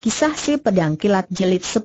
Kisah si pedang kilat Jelit 10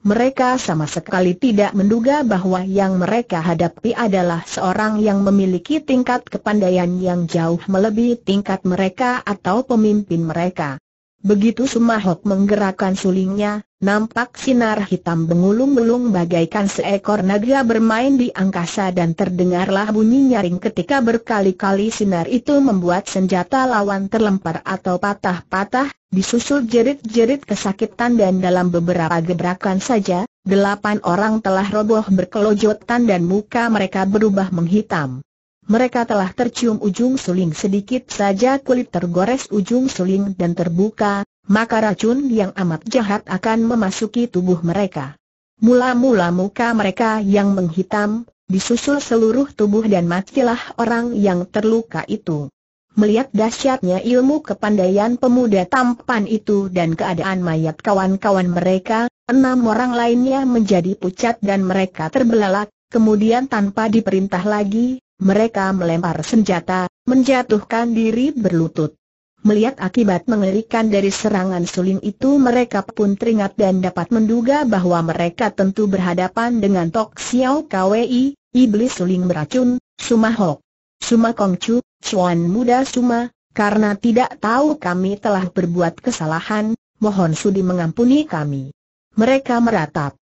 Mereka sama sekali tidak menduga bahwa yang mereka hadapi adalah seorang yang memiliki tingkat kepandaian yang jauh melebihi tingkat mereka atau pemimpin mereka. Begitu Sumahok menggerakkan sulingnya, nampak sinar hitam mengulung-ulung bagaikan seekor naga bermain di angkasa dan terdengarlah bunyi nyaring ketika berkali-kali sinar itu membuat senjata lawan terlempar atau patah-patah, disusul jerit-jerit kesakitan dan dalam beberapa gebrakan saja, delapan orang telah roboh berkelojotan dan muka mereka berubah menghitam mereka telah tercium ujung suling sedikit saja kulit tergores ujung suling dan terbuka, maka racun yang amat jahat akan memasuki tubuh mereka. Mula-mula muka mereka yang menghitam, disusul seluruh tubuh dan matilah orang yang terluka itu. Melihat dahsyatnya ilmu kepandaian pemuda tampan itu dan keadaan mayat kawan-kawan mereka, enam orang lainnya menjadi pucat dan mereka terbelalak, kemudian tanpa diperintah lagi, mereka melempar senjata, menjatuhkan diri berlutut. Melihat akibat mengerikan dari serangan suling itu mereka pun teringat dan dapat menduga bahwa mereka tentu berhadapan dengan Tok Xiao Kwei, iblis suling beracun, Sumahok. Suma Chu, Chuan Muda Suma, karena tidak tahu kami telah berbuat kesalahan, mohon sudi mengampuni kami. Mereka meratap.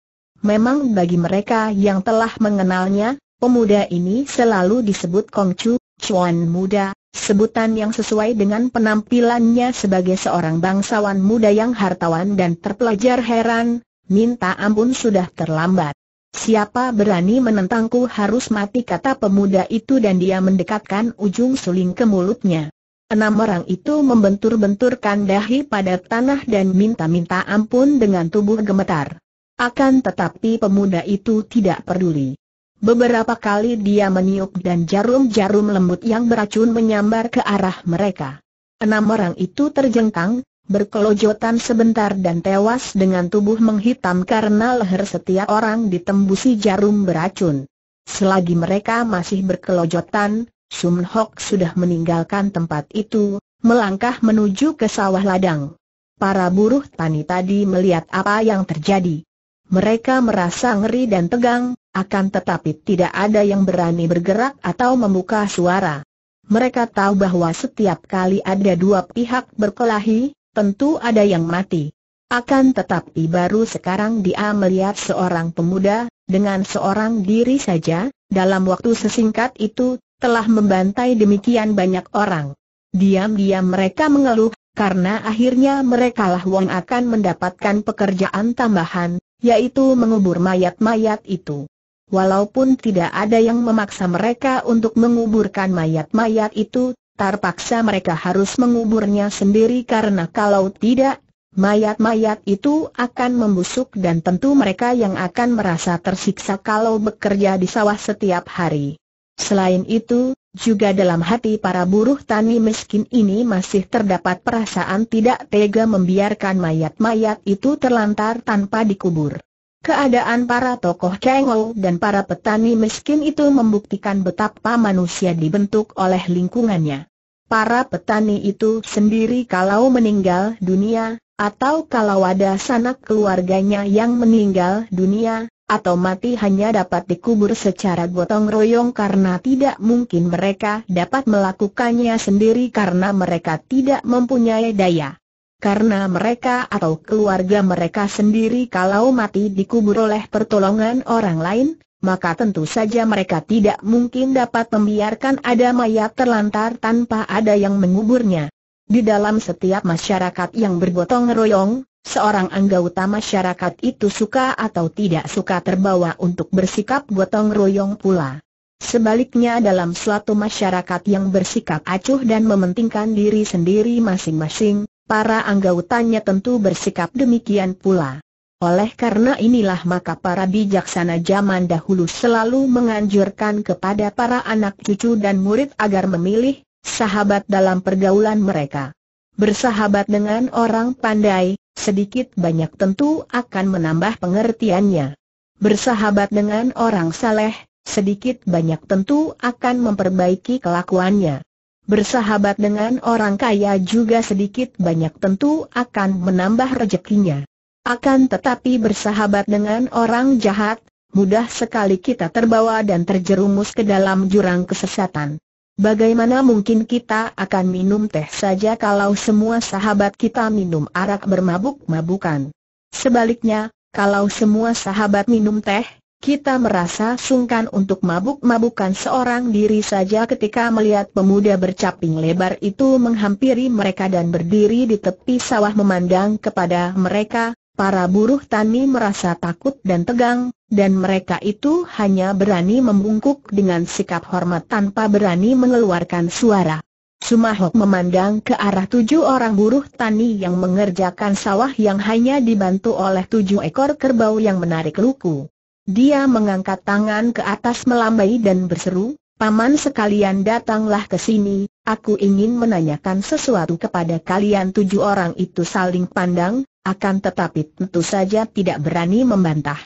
Memang bagi mereka yang telah mengenalnya, Pemuda ini selalu disebut Kong Chu, Chuan muda, sebutan yang sesuai dengan penampilannya sebagai seorang bangsawan muda yang hartawan dan terpelajar heran, minta ampun sudah terlambat. Siapa berani menentangku harus mati kata pemuda itu dan dia mendekatkan ujung suling ke mulutnya. Enam orang itu membentur-benturkan dahi pada tanah dan minta-minta ampun dengan tubuh gemetar. Akan tetapi pemuda itu tidak peduli. Beberapa kali dia meniup dan jarum-jarum lembut yang beracun menyambar ke arah mereka. Enam orang itu terjengkang, berkelojotan sebentar dan tewas dengan tubuh menghitam karena leher setiap orang ditembusi jarum beracun. Selagi mereka masih berkelojotan, Sun Hok sudah meninggalkan tempat itu, melangkah menuju ke sawah ladang. Para buruh tani tadi melihat apa yang terjadi. Mereka merasa ngeri dan tegang, akan tetapi tidak ada yang berani bergerak atau membuka suara. Mereka tahu bahwa setiap kali ada dua pihak berkelahi, tentu ada yang mati. Akan tetapi baru sekarang dia melihat seorang pemuda, dengan seorang diri saja, dalam waktu sesingkat itu, telah membantai demikian banyak orang. Diam-diam mereka mengeluh, karena akhirnya mereka lah Wong akan mendapatkan pekerjaan tambahan, yaitu mengubur mayat-mayat itu. Walaupun tidak ada yang memaksa mereka untuk menguburkan mayat-mayat itu, terpaksa mereka harus menguburnya sendiri karena kalau tidak, mayat-mayat itu akan membusuk dan tentu mereka yang akan merasa tersiksa kalau bekerja di sawah setiap hari. Selain itu, juga dalam hati para buruh tani miskin ini masih terdapat perasaan tidak tega membiarkan mayat-mayat itu terlantar tanpa dikubur. Keadaan para tokoh cengol dan para petani miskin itu membuktikan betapa manusia dibentuk oleh lingkungannya. Para petani itu sendiri kalau meninggal dunia, atau kalau ada sanak keluarganya yang meninggal dunia, atau mati hanya dapat dikubur secara gotong royong karena tidak mungkin mereka dapat melakukannya sendiri karena mereka tidak mempunyai daya karena mereka atau keluarga mereka sendiri kalau mati dikubur oleh pertolongan orang lain, maka tentu saja mereka tidak mungkin dapat membiarkan ada mayat terlantar tanpa ada yang menguburnya. Di dalam setiap masyarakat yang bergotong royong, seorang anggota masyarakat itu suka atau tidak suka terbawa untuk bersikap gotong royong pula. Sebaliknya dalam suatu masyarakat yang bersikap acuh dan mementingkan diri sendiri masing-masing, para anggautannya tentu bersikap demikian pula. Oleh karena inilah maka para bijaksana zaman dahulu selalu menganjurkan kepada para anak cucu dan murid agar memilih sahabat dalam pergaulan mereka. Bersahabat dengan orang pandai, sedikit banyak tentu akan menambah pengertiannya. Bersahabat dengan orang saleh, sedikit banyak tentu akan memperbaiki kelakuannya. Bersahabat dengan orang kaya juga sedikit banyak tentu akan menambah rezekinya. Akan tetapi bersahabat dengan orang jahat, mudah sekali kita terbawa dan terjerumus ke dalam jurang kesesatan. Bagaimana mungkin kita akan minum teh saja kalau semua sahabat kita minum arak bermabuk-mabukan? Sebaliknya, kalau semua sahabat minum teh, kita merasa sungkan untuk mabuk-mabukan seorang diri saja ketika melihat pemuda bercaping lebar itu menghampiri mereka dan berdiri di tepi sawah memandang kepada mereka, para buruh tani merasa takut dan tegang, dan mereka itu hanya berani membungkuk dengan sikap hormat tanpa berani mengeluarkan suara. Sumahok memandang ke arah tujuh orang buruh tani yang mengerjakan sawah yang hanya dibantu oleh tujuh ekor kerbau yang menarik luku. Dia mengangkat tangan ke atas melambai dan berseru, Paman sekalian datanglah ke sini, aku ingin menanyakan sesuatu kepada kalian tujuh orang itu saling pandang, akan tetapi tentu saja tidak berani membantah.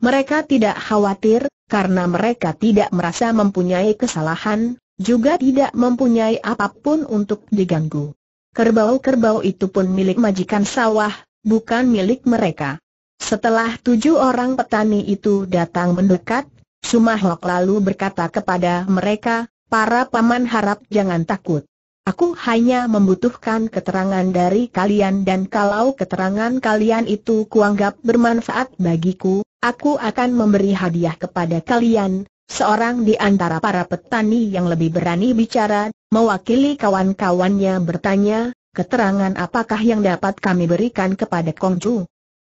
Mereka tidak khawatir, karena mereka tidak merasa mempunyai kesalahan, juga tidak mempunyai apapun untuk diganggu. Kerbau-kerbau itu pun milik majikan sawah, bukan milik mereka. Setelah tujuh orang petani itu datang mendekat, Sumahok lalu berkata kepada mereka, para paman harap jangan takut. Aku hanya membutuhkan keterangan dari kalian dan kalau keterangan kalian itu kuanggap bermanfaat bagiku, aku akan memberi hadiah kepada kalian, Seorang di antara para petani yang lebih berani bicara, mewakili kawan-kawannya bertanya, keterangan apakah yang dapat kami berikan kepada Kongju?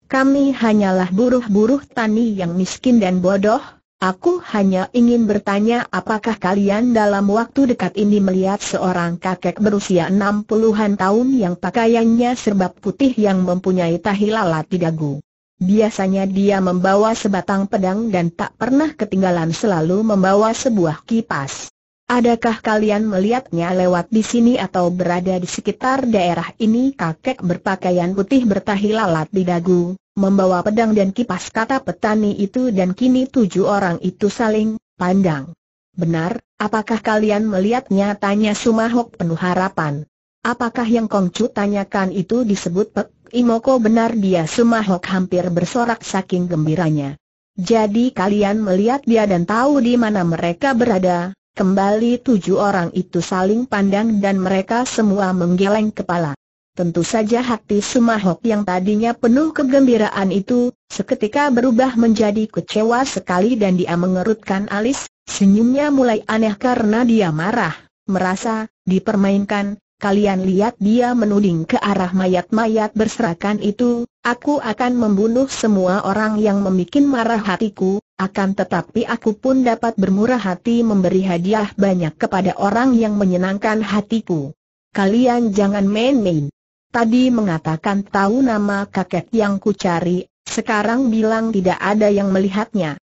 Kami hanyalah buruh-buruh tani yang miskin dan bodoh, Aku hanya ingin bertanya apakah kalian dalam waktu dekat ini melihat seorang kakek berusia enam puluhan tahun yang pakaiannya serba putih yang mempunyai tahi lalat di dagu. Biasanya dia membawa sebatang pedang dan tak pernah ketinggalan selalu membawa sebuah kipas. Adakah kalian melihatnya lewat di sini atau berada di sekitar daerah ini? Kakek berpakaian putih bertahi lalat di dagu, membawa pedang dan kipas kata petani itu dan kini tujuh orang itu saling pandang. Benar, apakah kalian melihatnya? Tanya Sumahok penuh harapan. Apakah yang Kongcu tanyakan itu disebut Pek Imoko? Benar dia Sumahok hampir bersorak saking gembiranya. Jadi kalian melihat dia dan tahu di mana mereka berada, Kembali tujuh orang itu saling pandang dan mereka semua menggeleng kepala. Tentu saja hati Sumahok yang tadinya penuh kegembiraan itu, seketika berubah menjadi kecewa sekali dan dia mengerutkan alis, senyumnya mulai aneh karena dia marah, merasa, dipermainkan, kalian lihat dia menuding ke arah mayat-mayat berserakan itu, aku akan membunuh semua orang yang membuat marah hatiku, akan tetapi aku pun dapat bermurah hati memberi hadiah banyak kepada orang yang menyenangkan hatiku. Kalian jangan main-main. Tadi mengatakan tahu nama kakek yang ku cari, sekarang bilang tidak ada yang melihatnya.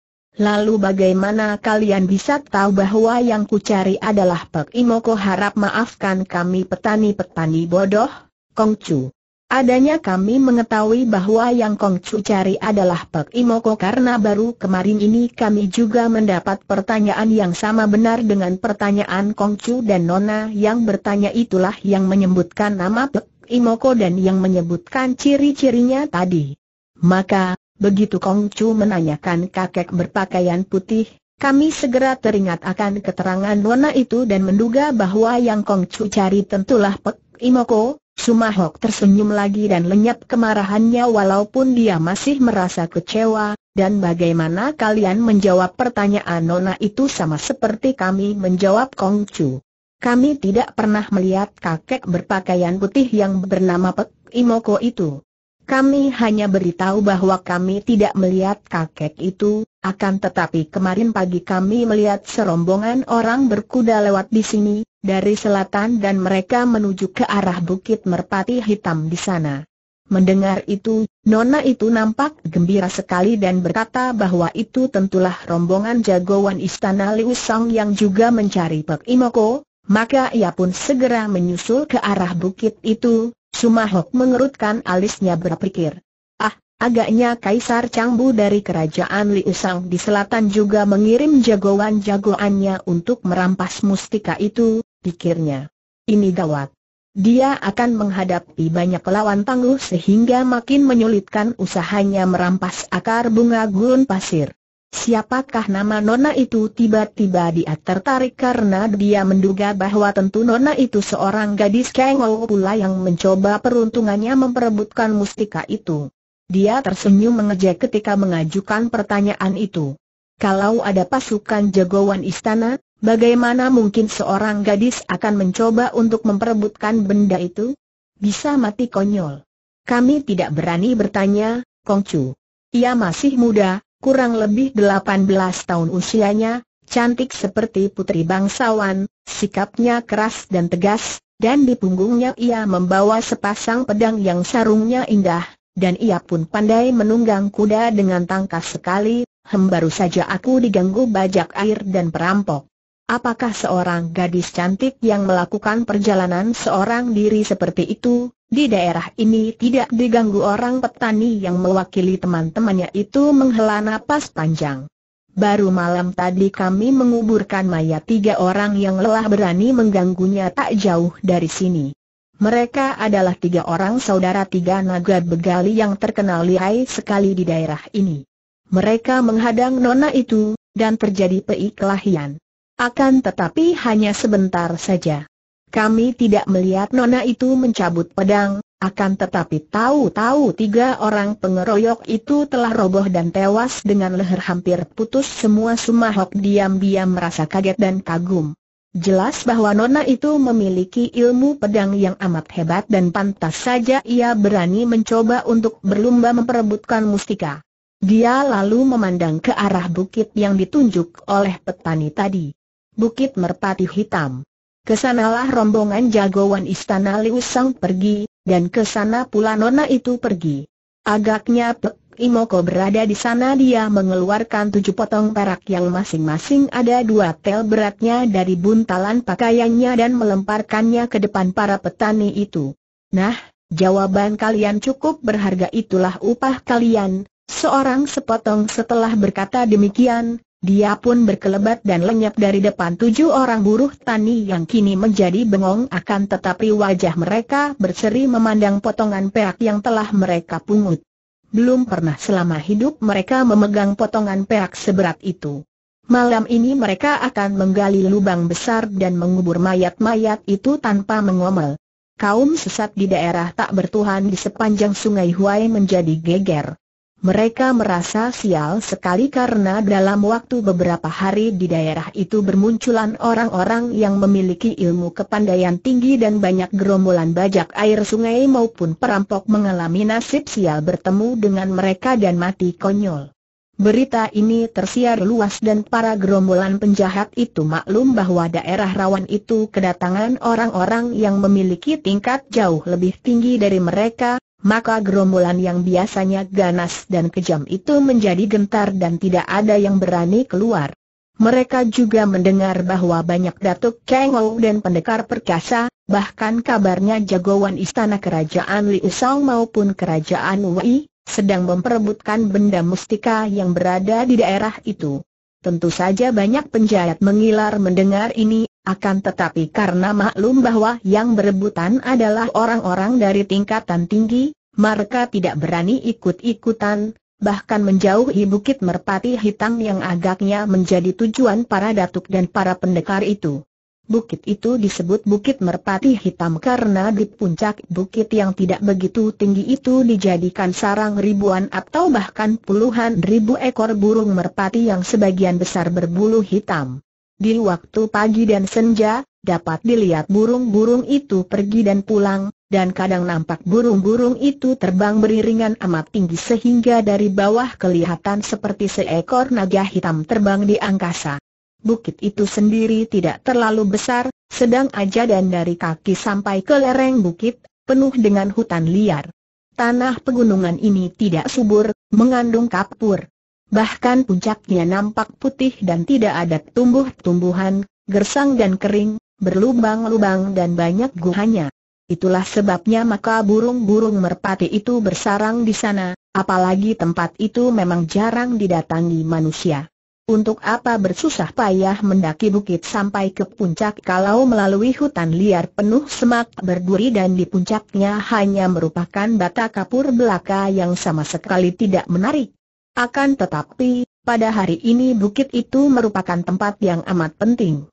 Lalu bagaimana kalian bisa tahu bahwa yang kucari adalah Pek Imoko harap maafkan kami petani-petani bodoh, Kongcu. Adanya kami mengetahui bahwa yang Kongcu cari adalah Pek Imoko karena baru kemarin ini kami juga mendapat pertanyaan yang sama benar dengan pertanyaan Kongcu dan Nona yang bertanya itulah yang menyebutkan nama Pek Imoko dan yang menyebutkan ciri-cirinya tadi. Maka, Begitu Kong Chu menanyakan kakek berpakaian putih, kami segera teringat akan keterangan Nona itu dan menduga bahwa yang Kong Chu cari tentulah Pek Imoko, Sumahok tersenyum lagi dan lenyap kemarahannya walaupun dia masih merasa kecewa, dan bagaimana kalian menjawab pertanyaan Nona itu sama seperti kami menjawab Kong Chu. Kami tidak pernah melihat kakek berpakaian putih yang bernama Pek Imoko itu. Kami hanya beritahu bahwa kami tidak melihat kakek itu, akan tetapi kemarin pagi kami melihat serombongan orang berkuda lewat di sini, dari selatan dan mereka menuju ke arah Bukit Merpati Hitam di sana. Mendengar itu, Nona itu nampak gembira sekali dan berkata bahwa itu tentulah rombongan jagoan istana Liu Song yang juga mencari Pek Imoko, maka ia pun segera menyusul ke arah bukit itu, Sumahok mengerutkan alisnya berpikir. Ah, agaknya Kaisar Changbu dari kerajaan Liusang di selatan juga mengirim jagoan-jagoannya untuk merampas mustika itu, pikirnya. Ini gawat. Dia akan menghadapi banyak lawan tangguh sehingga makin menyulitkan usahanya merampas akar bunga gurun pasir. Siapakah nama Nona itu tiba-tiba dia tertarik karena dia menduga bahwa tentu Nona itu seorang gadis kengol pula yang mencoba peruntungannya memperebutkan mustika itu. Dia tersenyum mengejek ketika mengajukan pertanyaan itu. Kalau ada pasukan jagoan istana, bagaimana mungkin seorang gadis akan mencoba untuk memperebutkan benda itu? Bisa mati konyol. Kami tidak berani bertanya, Kongcu. Ia masih muda, kurang lebih 18 tahun usianya, cantik seperti putri bangsawan, sikapnya keras dan tegas, dan di punggungnya ia membawa sepasang pedang yang sarungnya indah, dan ia pun pandai menunggang kuda dengan tangkas sekali, hem baru saja aku diganggu bajak air dan perampok. Apakah seorang gadis cantik yang melakukan perjalanan seorang diri seperti itu, di daerah ini tidak diganggu orang petani yang mewakili teman-temannya itu menghela napas panjang. Baru malam tadi kami menguburkan mayat tiga orang yang lelah berani mengganggunya tak jauh dari sini. Mereka adalah tiga orang saudara tiga naga begali yang terkenal lihai sekali di daerah ini. Mereka menghadang nona itu, dan terjadi peiklahian. Akan tetapi hanya sebentar saja. Kami tidak melihat nona itu mencabut pedang, akan tetapi tahu-tahu tiga orang pengeroyok itu telah roboh dan tewas dengan leher hampir putus semua Sumahok diam-diam merasa kaget dan kagum. Jelas bahwa Nona itu memiliki ilmu pedang yang amat hebat dan pantas saja ia berani mencoba untuk berlumba memperebutkan mustika. Dia lalu memandang ke arah bukit yang ditunjuk oleh petani tadi. Bukit Merpati Hitam. Kesanalah rombongan jagoan istana Liu Sang pergi, dan kesana pula nona itu pergi. Agaknya Pek Imoko berada di sana dia mengeluarkan tujuh potong perak yang masing-masing ada dua tel beratnya dari buntalan pakaiannya dan melemparkannya ke depan para petani itu. Nah, jawaban kalian cukup berharga itulah upah kalian, seorang sepotong setelah berkata demikian, dia pun berkelebat dan lenyap dari depan tujuh orang buruh tani yang kini menjadi bengong akan tetapi wajah mereka berseri memandang potongan perak yang telah mereka pungut. Belum pernah selama hidup mereka memegang potongan perak seberat itu. Malam ini mereka akan menggali lubang besar dan mengubur mayat-mayat itu tanpa mengomel. Kaum sesat di daerah tak bertuhan di sepanjang sungai Huai menjadi geger. Mereka merasa sial sekali karena dalam waktu beberapa hari di daerah itu bermunculan orang-orang yang memiliki ilmu kepandaian tinggi dan banyak gerombolan bajak air sungai maupun perampok mengalami nasib sial bertemu dengan mereka dan mati konyol. Berita ini tersiar luas dan para gerombolan penjahat itu maklum bahwa daerah rawan itu kedatangan orang-orang yang memiliki tingkat jauh lebih tinggi dari mereka, maka gerombolan yang biasanya ganas dan kejam itu menjadi gentar dan tidak ada yang berani keluar. Mereka juga mendengar bahwa banyak datuk Kengou dan pendekar perkasa, bahkan kabarnya jagoan istana kerajaan Liu maupun kerajaan Wei, sedang memperebutkan benda mustika yang berada di daerah itu. Tentu saja banyak penjahat mengilar mendengar ini, akan tetapi karena maklum bahwa yang berebutan adalah orang-orang dari tingkatan tinggi, mereka tidak berani ikut-ikutan, bahkan menjauhi Bukit Merpati Hitam yang agaknya menjadi tujuan para datuk dan para pendekar itu. Bukit itu disebut Bukit Merpati Hitam karena di puncak bukit yang tidak begitu tinggi itu dijadikan sarang ribuan atau bahkan puluhan ribu ekor burung merpati yang sebagian besar berbulu hitam. Di waktu pagi dan senja, dapat dilihat burung-burung itu pergi dan pulang, dan kadang nampak burung-burung itu terbang beriringan amat tinggi sehingga dari bawah kelihatan seperti seekor naga hitam terbang di angkasa bukit itu sendiri tidak terlalu besar, sedang aja dan dari kaki sampai ke lereng bukit, penuh dengan hutan liar. Tanah pegunungan ini tidak subur, mengandung kapur. Bahkan puncaknya nampak putih dan tidak ada tumbuh-tumbuhan, gersang dan kering, berlubang-lubang dan banyak guhanya. Itulah sebabnya maka burung-burung merpati itu bersarang di sana, apalagi tempat itu memang jarang didatangi manusia. Untuk apa bersusah payah mendaki bukit sampai ke puncak kalau melalui hutan liar penuh semak berduri dan di puncaknya hanya merupakan bata kapur belaka yang sama sekali tidak menarik. Akan tetapi, pada hari ini bukit itu merupakan tempat yang amat penting.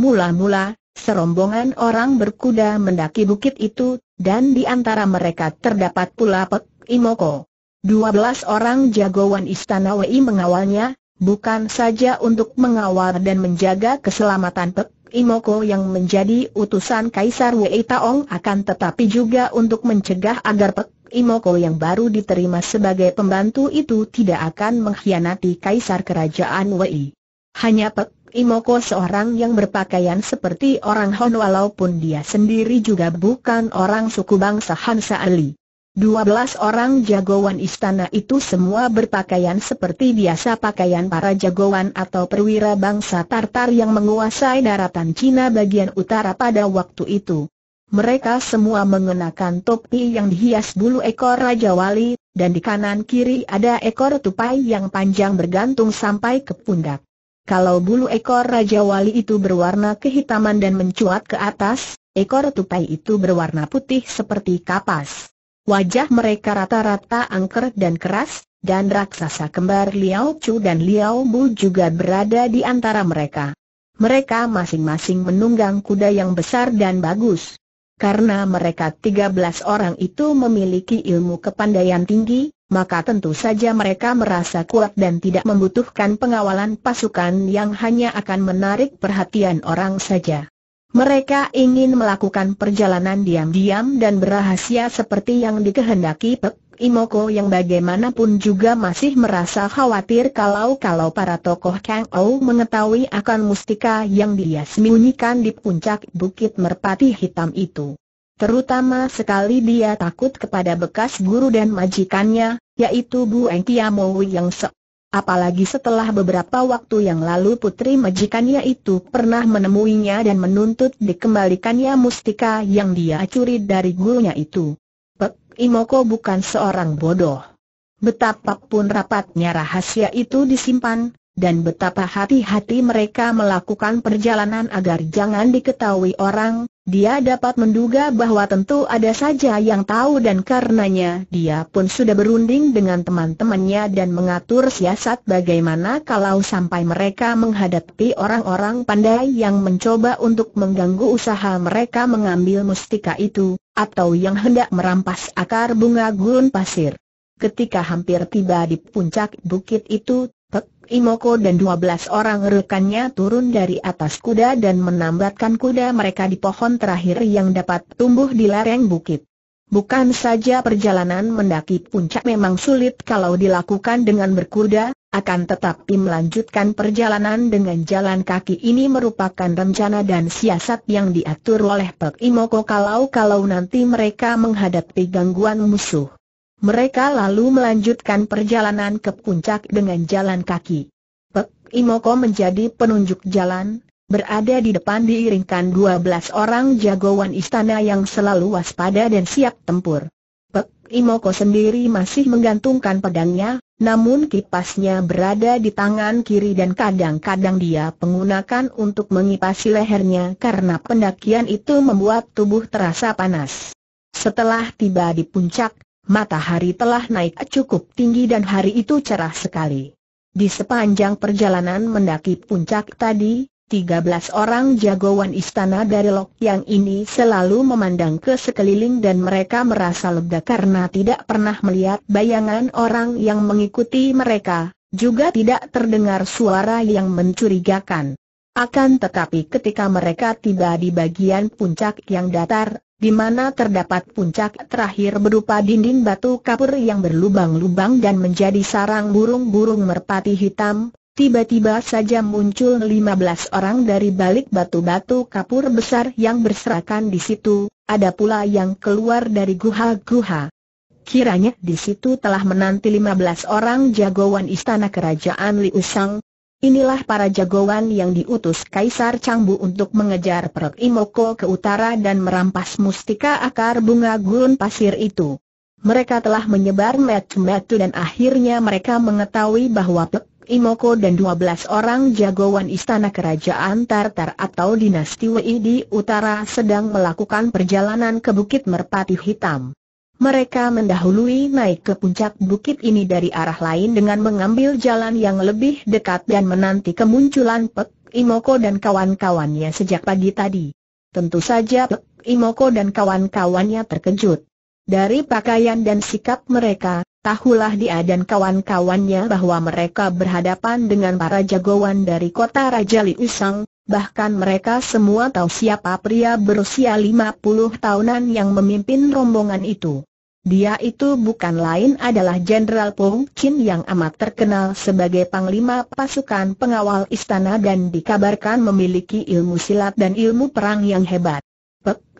Mula-mula, serombongan orang berkuda mendaki bukit itu, dan di antara mereka terdapat pula Pek Imoko. 12 orang jagoan istana Wei mengawalnya, bukan saja untuk mengawal dan menjaga keselamatan Pek Imoko yang menjadi utusan Kaisar Wei Taong akan tetapi juga untuk mencegah agar Pek Imoko yang baru diterima sebagai pembantu itu tidak akan mengkhianati Kaisar Kerajaan Wei. Hanya Pek Imoko seorang yang berpakaian seperti orang Hon walaupun dia sendiri juga bukan orang suku bangsa Hansa Ali. 12 orang jagoan istana itu semua berpakaian seperti biasa pakaian para jagoan atau perwira bangsa Tartar yang menguasai daratan Cina bagian utara pada waktu itu. Mereka semua mengenakan topi yang dihias bulu ekor Raja Wali, dan di kanan kiri ada ekor tupai yang panjang bergantung sampai ke pundak. Kalau bulu ekor Raja Wali itu berwarna kehitaman dan mencuat ke atas, ekor tupai itu berwarna putih seperti kapas. Wajah mereka rata-rata angker dan keras, dan raksasa kembar Liao Chu dan Liao Bu juga berada di antara mereka. Mereka masing-masing menunggang kuda yang besar dan bagus. Karena mereka 13 orang itu memiliki ilmu kepandaian tinggi, maka tentu saja mereka merasa kuat dan tidak membutuhkan pengawalan pasukan yang hanya akan menarik perhatian orang saja. Mereka ingin melakukan perjalanan diam-diam dan berahasia seperti yang dikehendaki Pek Imoko yang bagaimanapun juga masih merasa khawatir kalau-kalau para tokoh Kang Ou mengetahui akan mustika yang dia sembunyikan di puncak Bukit Merpati Hitam itu. Terutama sekali dia takut kepada bekas guru dan majikannya, yaitu Bu Engkiamowi yang se apalagi setelah beberapa waktu yang lalu putri majikannya itu pernah menemuinya dan menuntut dikembalikannya mustika yang dia curi dari gurunya itu. Pek Imoko bukan seorang bodoh. Betapapun rapatnya rahasia itu disimpan, dan betapa hati-hati mereka melakukan perjalanan agar jangan diketahui orang, dia dapat menduga bahwa tentu ada saja yang tahu dan karenanya dia pun sudah berunding dengan teman-temannya dan mengatur siasat bagaimana kalau sampai mereka menghadapi orang-orang pandai yang mencoba untuk mengganggu usaha mereka mengambil mustika itu, atau yang hendak merampas akar bunga gurun pasir. Ketika hampir tiba di puncak bukit itu, Imoko dan 12 orang rekannya turun dari atas kuda dan menambatkan kuda mereka di pohon terakhir yang dapat tumbuh di lereng bukit. Bukan saja perjalanan mendaki puncak memang sulit kalau dilakukan dengan berkuda, akan tetapi melanjutkan perjalanan dengan jalan kaki ini merupakan rencana dan siasat yang diatur oleh Pek Imoko kalau-kalau nanti mereka menghadapi gangguan musuh. Mereka lalu melanjutkan perjalanan ke puncak dengan jalan kaki. Pek Imoko menjadi penunjuk jalan, berada di depan diiringkan 12 orang jagoan istana yang selalu waspada dan siap tempur. Pek Imoko sendiri masih menggantungkan pedangnya, namun kipasnya berada di tangan kiri dan kadang-kadang dia menggunakan untuk mengipasi lehernya karena pendakian itu membuat tubuh terasa panas. Setelah tiba di puncak, Matahari telah naik cukup tinggi dan hari itu cerah sekali. Di sepanjang perjalanan mendaki puncak tadi, 13 orang jagoan istana dari Lok yang ini selalu memandang ke sekeliling dan mereka merasa lega karena tidak pernah melihat bayangan orang yang mengikuti mereka, juga tidak terdengar suara yang mencurigakan. Akan tetapi ketika mereka tiba di bagian puncak yang datar, di mana terdapat puncak terakhir berupa dinding batu kapur yang berlubang-lubang dan menjadi sarang burung-burung merpati hitam, tiba-tiba saja muncul lima belas orang dari balik batu-batu kapur besar yang berserakan di situ, ada pula yang keluar dari guha-guha. Kiranya di situ telah menanti lima belas orang jagoan istana kerajaan Liu Inilah para jagoan yang diutus Kaisar Changbu untuk mengejar Perok Imoko ke utara dan merampas mustika akar bunga gurun pasir itu. Mereka telah menyebar metu-metu dan akhirnya mereka mengetahui bahwa Perok Imoko dan 12 orang jagoan istana kerajaan Tartar atau dinasti Wei di utara sedang melakukan perjalanan ke Bukit Merpati Hitam. Mereka mendahului naik ke puncak bukit ini dari arah lain dengan mengambil jalan yang lebih dekat dan menanti kemunculan Pek Imoko dan kawan-kawannya sejak pagi tadi. Tentu saja Pek Imoko dan kawan-kawannya terkejut. Dari pakaian dan sikap mereka, Tahulah dia dan kawan-kawannya bahwa mereka berhadapan dengan para jagoan dari kota Raja Liusang, bahkan mereka semua tahu siapa pria berusia 50 tahunan yang memimpin rombongan itu. Dia itu bukan lain adalah Jenderal Pong Chin yang amat terkenal sebagai Panglima Pasukan Pengawal Istana dan dikabarkan memiliki ilmu silat dan ilmu perang yang hebat.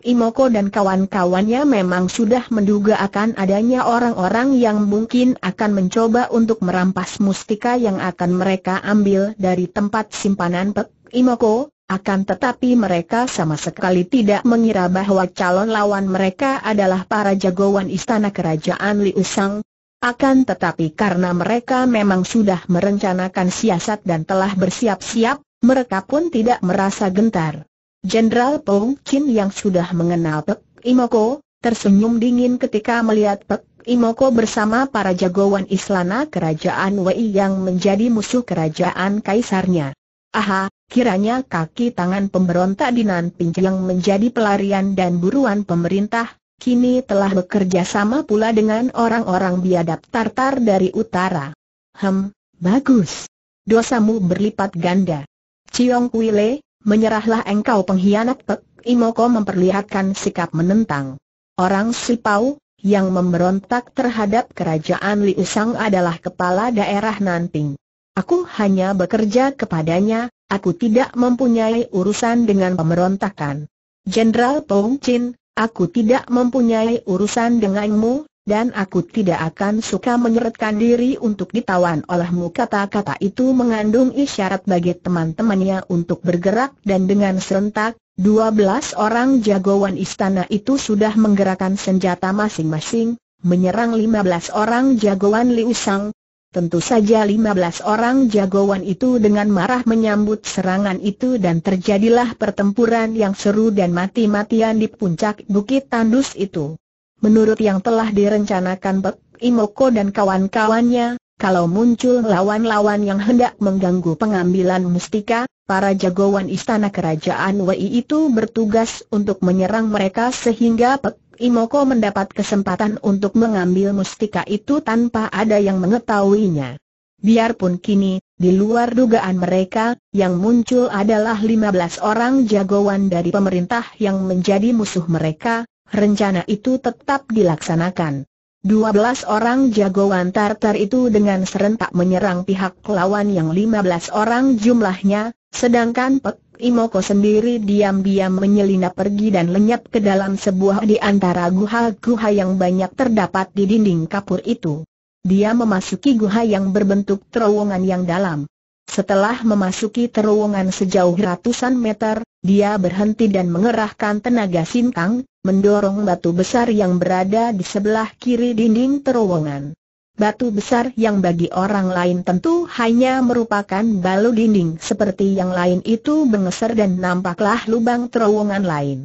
Imoko dan kawan-kawannya memang sudah menduga akan adanya orang-orang yang mungkin akan mencoba untuk merampas mustika yang akan mereka ambil dari tempat simpanan Pek Imoko, akan tetapi mereka sama sekali tidak mengira bahwa calon lawan mereka adalah para jagoan istana kerajaan Liu Sang. Akan tetapi karena mereka memang sudah merencanakan siasat dan telah bersiap-siap, mereka pun tidak merasa gentar. Jenderal Pong Chin yang sudah mengenal Pek Imoko, tersenyum dingin ketika melihat Pek Imoko bersama para jagoan Islana Kerajaan Wei yang menjadi musuh kerajaan kaisarnya. Aha, kiranya kaki tangan pemberontak Dinan Nanping yang menjadi pelarian dan buruan pemerintah, kini telah bekerja sama pula dengan orang-orang biadab Tartar dari utara. Hem, bagus. Dosamu berlipat ganda. Ciong Kuile, menyerahlah engkau pengkhianat Pek Imoko memperlihatkan sikap menentang. Orang Sipau, yang memberontak terhadap kerajaan Liusang Usang adalah kepala daerah Nanting. Aku hanya bekerja kepadanya, aku tidak mempunyai urusan dengan pemberontakan. Jenderal Pong Chin, aku tidak mempunyai urusan denganmu, dan aku tidak akan suka menyeretkan diri untuk ditawan olehmu kata-kata itu mengandung isyarat bagi teman-temannya untuk bergerak dan dengan serentak, belas orang jagoan istana itu sudah menggerakkan senjata masing-masing, menyerang lima belas orang jagoan Liu Shang. Tentu saja lima belas orang jagoan itu dengan marah menyambut serangan itu dan terjadilah pertempuran yang seru dan mati-matian di puncak Bukit Tandus itu. Menurut yang telah direncanakan Pek Imoko dan kawan-kawannya, kalau muncul lawan-lawan yang hendak mengganggu pengambilan mustika, para jagoan istana kerajaan Wei itu bertugas untuk menyerang mereka sehingga Pek Imoko mendapat kesempatan untuk mengambil mustika itu tanpa ada yang mengetahuinya. Biarpun kini, di luar dugaan mereka, yang muncul adalah 15 orang jagoan dari pemerintah yang menjadi musuh mereka, rencana itu tetap dilaksanakan. Dua belas orang jagoan Tartar itu dengan serentak menyerang pihak lawan yang lima belas orang jumlahnya, sedangkan Pek Imoko sendiri diam-diam menyelinap pergi dan lenyap ke dalam sebuah di antara guha-guha yang banyak terdapat di dinding kapur itu. Dia memasuki guha yang berbentuk terowongan yang dalam. Setelah memasuki terowongan sejauh ratusan meter, dia berhenti dan mengerahkan tenaga sintang, mendorong batu besar yang berada di sebelah kiri dinding terowongan. Batu besar yang bagi orang lain tentu hanya merupakan balu dinding seperti yang lain itu bengeser dan nampaklah lubang terowongan lain.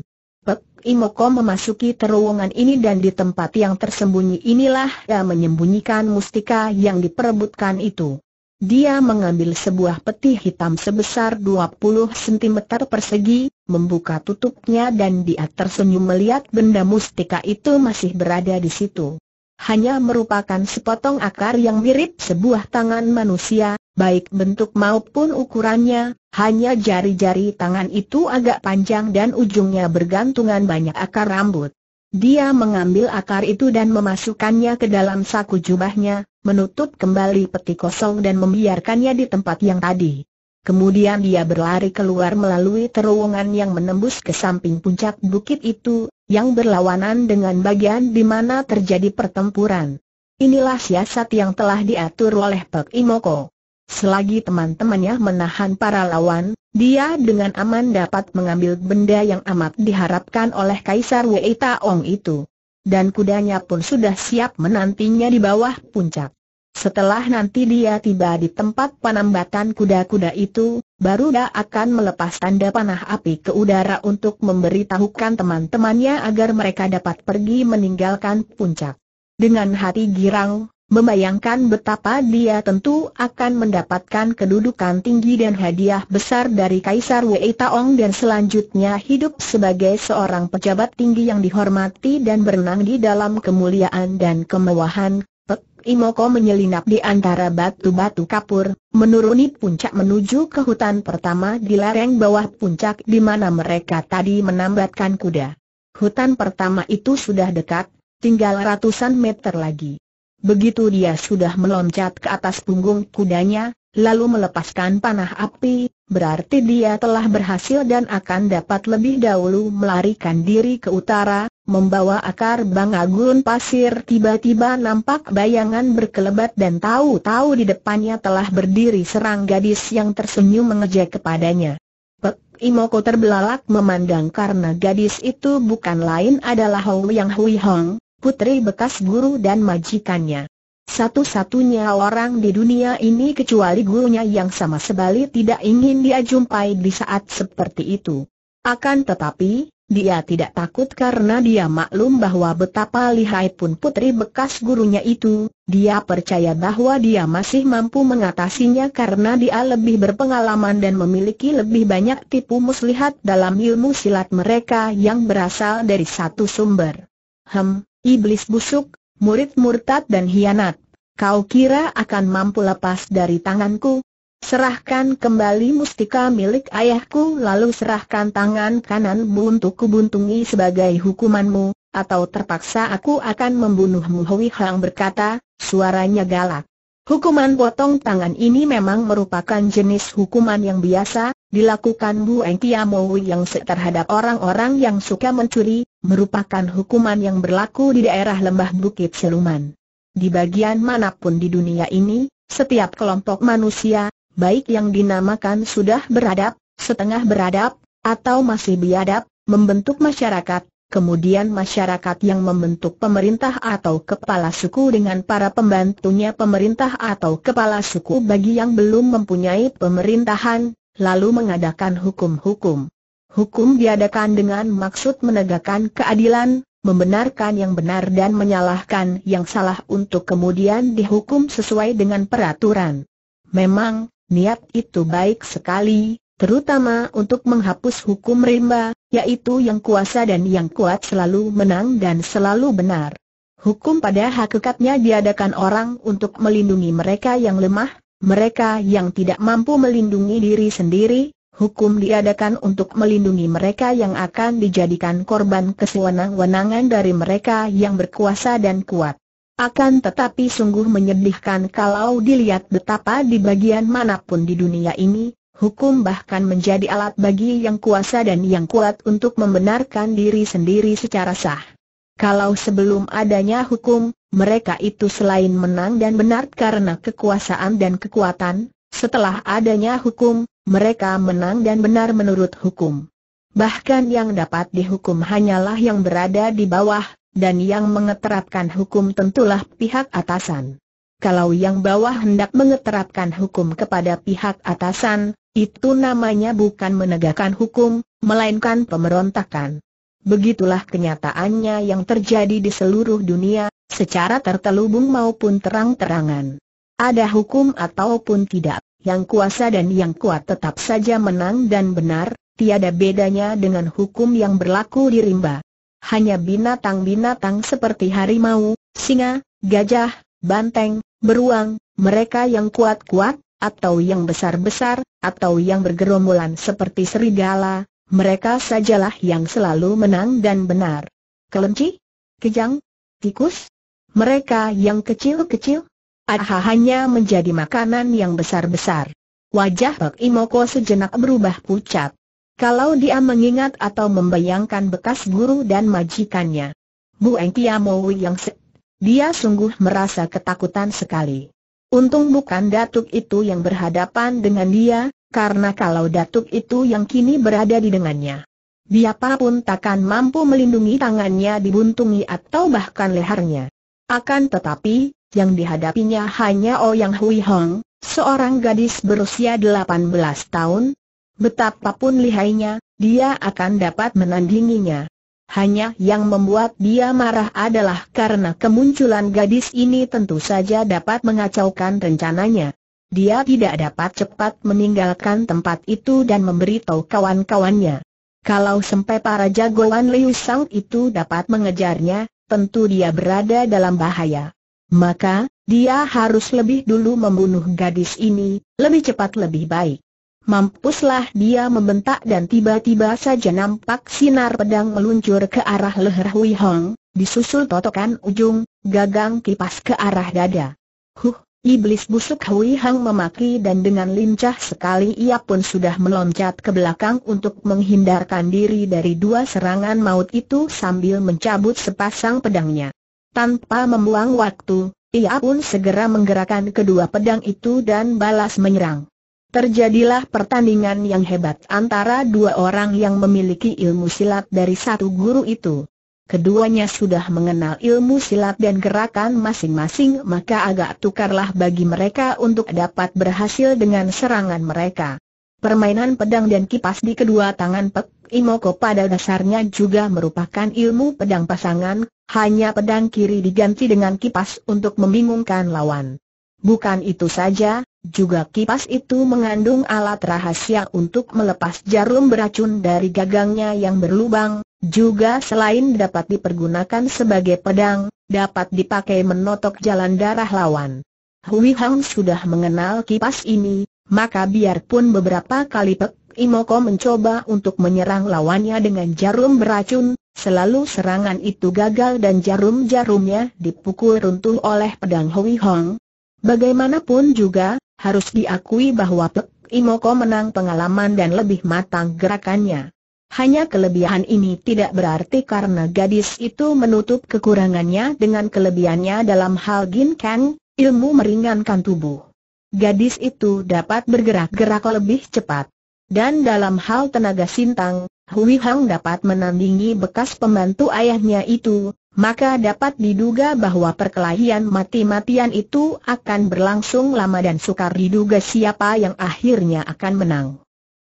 Pek Imoko memasuki terowongan ini dan di tempat yang tersembunyi inilah ia menyembunyikan mustika yang diperebutkan itu. Dia mengambil sebuah peti hitam sebesar 20 cm persegi, membuka tutupnya dan dia tersenyum melihat benda mustika itu masih berada di situ. Hanya merupakan sepotong akar yang mirip sebuah tangan manusia, baik bentuk maupun ukurannya, hanya jari-jari tangan itu agak panjang dan ujungnya bergantungan banyak akar rambut. Dia mengambil akar itu dan memasukkannya ke dalam saku jubahnya, menutup kembali peti kosong dan membiarkannya di tempat yang tadi. Kemudian dia berlari keluar melalui terowongan yang menembus ke samping puncak bukit itu, yang berlawanan dengan bagian di mana terjadi pertempuran. Inilah siasat yang telah diatur oleh Pek Imoko. Selagi teman-temannya menahan para lawan, dia dengan aman dapat mengambil benda yang amat diharapkan oleh Kaisar Wei Taong itu. Dan kudanya pun sudah siap menantinya di bawah puncak. Setelah nanti dia tiba di tempat penambatan kuda-kuda itu, baru dia akan melepas tanda panah api ke udara untuk memberitahukan teman-temannya agar mereka dapat pergi meninggalkan puncak. Dengan hati girang, membayangkan betapa dia tentu akan mendapatkan kedudukan tinggi dan hadiah besar dari Kaisar Wei Taong dan selanjutnya hidup sebagai seorang pejabat tinggi yang dihormati dan berenang di dalam kemuliaan dan kemewahan. Pek Imoko menyelinap di antara batu-batu kapur, menuruni puncak menuju ke hutan pertama di lereng bawah puncak di mana mereka tadi menambatkan kuda. Hutan pertama itu sudah dekat, tinggal ratusan meter lagi. Begitu dia sudah meloncat ke atas punggung kudanya, lalu melepaskan panah api, berarti dia telah berhasil dan akan dapat lebih dahulu melarikan diri ke utara, membawa akar bangga gurun pasir tiba-tiba nampak bayangan berkelebat dan tahu-tahu di depannya telah berdiri serang gadis yang tersenyum mengejek kepadanya. Pek Imoko terbelalak memandang karena gadis itu bukan lain adalah Hou Yang Hui Hong, putri bekas guru dan majikannya. Satu-satunya orang di dunia ini kecuali gurunya yang sama sebalik tidak ingin dia jumpai di saat seperti itu. Akan tetapi, dia tidak takut karena dia maklum bahwa betapa lihai pun putri bekas gurunya itu, dia percaya bahwa dia masih mampu mengatasinya karena dia lebih berpengalaman dan memiliki lebih banyak tipu muslihat dalam ilmu silat mereka yang berasal dari satu sumber. Hem, Iblis busuk, murid murtad dan hianat, kau kira akan mampu lepas dari tanganku? Serahkan kembali mustika milik ayahku lalu serahkan tangan kananmu untuk kubuntungi sebagai hukumanmu, atau terpaksa aku akan membunuhmu Hui Hang berkata, suaranya galak. Hukuman potong tangan ini memang merupakan jenis hukuman yang biasa, dilakukan Bu Engkiamowi yang terhadap orang-orang yang suka mencuri, merupakan hukuman yang berlaku di daerah lembah Bukit seluman. Di bagian manapun di dunia ini, setiap kelompok manusia, baik yang dinamakan sudah beradab, setengah beradab, atau masih biadab, membentuk masyarakat, kemudian masyarakat yang membentuk pemerintah atau kepala suku dengan para pembantunya pemerintah atau kepala suku bagi yang belum mempunyai pemerintahan, lalu mengadakan hukum-hukum. Hukum diadakan dengan maksud menegakkan keadilan, membenarkan yang benar dan menyalahkan yang salah untuk kemudian dihukum sesuai dengan peraturan. Memang, niat itu baik sekali, terutama untuk menghapus hukum rimba, yaitu yang kuasa dan yang kuat selalu menang dan selalu benar. Hukum pada hakikatnya diadakan orang untuk melindungi mereka yang lemah, mereka yang tidak mampu melindungi diri sendiri, Hukum diadakan untuk melindungi mereka yang akan dijadikan korban kesewenang-wenangan dari mereka yang berkuasa dan kuat. Akan tetapi sungguh menyedihkan kalau dilihat betapa di bagian manapun di dunia ini, hukum bahkan menjadi alat bagi yang kuasa dan yang kuat untuk membenarkan diri sendiri secara sah. Kalau sebelum adanya hukum, mereka itu selain menang dan benar karena kekuasaan dan kekuatan, setelah adanya hukum, mereka menang dan benar menurut hukum. Bahkan yang dapat dihukum hanyalah yang berada di bawah, dan yang mengeterapkan hukum tentulah pihak atasan. Kalau yang bawah hendak mengeterapkan hukum kepada pihak atasan, itu namanya bukan menegakkan hukum, melainkan pemberontakan. Begitulah kenyataannya yang terjadi di seluruh dunia, secara tertelubung maupun terang-terangan. Ada hukum ataupun tidak, yang kuasa dan yang kuat tetap saja menang dan benar, tiada bedanya dengan hukum yang berlaku di rimba. Hanya binatang-binatang seperti harimau, singa, gajah, banteng, beruang, mereka yang kuat-kuat, atau yang besar-besar, atau yang bergerombolan seperti serigala, mereka sajalah yang selalu menang dan benar. Kelinci? Kejang? Tikus? Mereka yang kecil-kecil, Adha hanya menjadi makanan yang besar-besar. Wajah Pak Imoko sejenak berubah pucat. Kalau dia mengingat atau membayangkan bekas guru dan majikannya. Bu Mowi yang se dia sungguh merasa ketakutan sekali. Untung bukan datuk itu yang berhadapan dengan dia, karena kalau datuk itu yang kini berada di dengannya. dia Biapapun takkan mampu melindungi tangannya dibuntungi atau bahkan lehernya. Akan tetapi, yang dihadapinya hanya Oyang oh Hui Hong, seorang gadis berusia 18 tahun. Betapapun lihainya, dia akan dapat menandinginya. Hanya yang membuat dia marah adalah karena kemunculan gadis ini tentu saja dapat mengacaukan rencananya. Dia tidak dapat cepat meninggalkan tempat itu dan memberitahu kawan-kawannya. Kalau sampai para jagoan Liu Sang itu dapat mengejarnya, tentu dia berada dalam bahaya. Maka, dia harus lebih dulu membunuh gadis ini, lebih cepat lebih baik. Mampuslah dia membentak dan tiba-tiba saja nampak sinar pedang meluncur ke arah leher Hui Hong, disusul totokan ujung, gagang kipas ke arah dada. Huh, iblis busuk Hui Hong memaki dan dengan lincah sekali ia pun sudah meloncat ke belakang untuk menghindarkan diri dari dua serangan maut itu sambil mencabut sepasang pedangnya. Tanpa membuang waktu, ia pun segera menggerakkan kedua pedang itu dan balas menyerang. Terjadilah pertandingan yang hebat antara dua orang yang memiliki ilmu silat dari satu guru itu. Keduanya sudah mengenal ilmu silat dan gerakan masing-masing maka agak tukarlah bagi mereka untuk dapat berhasil dengan serangan mereka. Permainan pedang dan kipas di kedua tangan Pek Imoko pada dasarnya juga merupakan ilmu pedang pasangan hanya pedang kiri diganti dengan kipas untuk membingungkan lawan. Bukan itu saja, juga kipas itu mengandung alat rahasia untuk melepas jarum beracun dari gagangnya yang berlubang, juga selain dapat dipergunakan sebagai pedang, dapat dipakai menotok jalan darah lawan. Hui Hang sudah mengenal kipas ini, maka biarpun beberapa kali Pek Imoko mencoba untuk menyerang lawannya dengan jarum beracun, Selalu serangan itu gagal dan jarum-jarumnya dipukul runtuh oleh pedang Hui Hong. Bagaimanapun juga, harus diakui bahwa Pek Imoko menang pengalaman dan lebih matang gerakannya. Hanya kelebihan ini tidak berarti karena gadis itu menutup kekurangannya dengan kelebihannya dalam hal Gin Kang, ilmu meringankan tubuh. Gadis itu dapat bergerak-gerak lebih cepat. Dan dalam hal tenaga sintang, Hui Hang dapat menandingi bekas pembantu ayahnya itu, maka dapat diduga bahwa perkelahian mati-matian itu akan berlangsung lama dan sukar diduga siapa yang akhirnya akan menang.